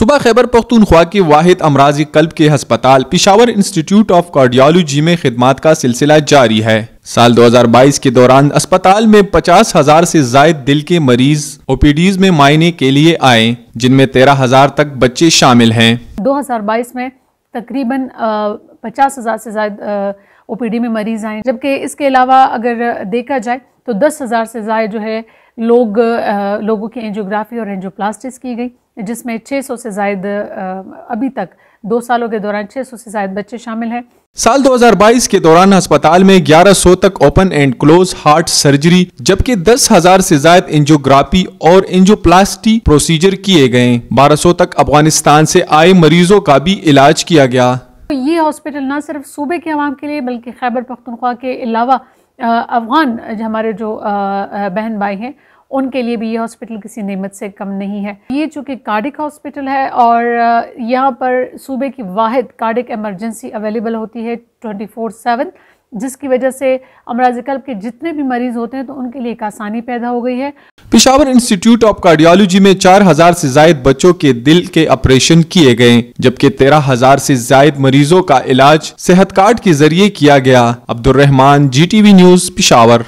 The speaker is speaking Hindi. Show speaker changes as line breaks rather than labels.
सुबह खैबर पख्तूनख्वा के वाहिद अमराजी कल्ब के हस्पताल पिशावर इंस्टीट्यूट ऑफ कार्डियोलॉजी में खदमात का सिलसिला जारी है साल 2022 के दौरान अस्पताल में पचास हजार से जायद दिल के मरीज ओपीडीज में मायने के लिए आए जिनमें तेरह हजार तक बच्चे शामिल हैं
2022 में तकरीबन पचास हजार से ज्यादा ओपीडी में मरीज आए जबकि इसके अलावा अगर देखा जाए तो दस हज़ार से ज़्यादा जो है लोग लोगों की एंजियोग्राफी और एंजियोप्लास्टिस की गई जिसमें 600 से जायद अभी तक दो सालों के दौरान 600 से जायद बच्चे शामिल हैं
साल 2022 के दौरान अस्पताल में 1100 तक open and close heart surgery जबकि 10,000 से जायद एंजियोग्राफी और एंजियोप्लास्टी प्रोसीजर किए गए 1200 तक अफगानिस्तान से आए मरीजों का भी इलाज किया गया
तो ये हॉस्पिटल न सिर्फ सूबे के आवाम के लिए बल्कि खैबर पख्तनख्वा के अलावा अफ़गान हमारे जो बहन भाई हैं उनके लिए भी ये हॉस्पिटल किसी नियमत से कम नहीं है ये चूँकि कार्डिक हॉस्पिटल है और यहाँ पर सूबे की वाद कार्डिक एमरजेंसी अवेलेबल होती है ट्वेंटी फोर सेवन जिसकी वजह से अमराज कल्ब के जितने भी मरीज़ होते हैं तो उनके लिए एक आसानी पैदा हो गई है
पिशावर इंस्टीट्यूट ऑफ कार्डियोलॉजी में 4000 से जायद बच्चों के दिल के ऑपरेशन किए गए जबकि 13000 से जायद मरीजों का इलाज सेहत कार्ड के जरिए किया गया अब्दुलरहमान वी न्यूज पिशावर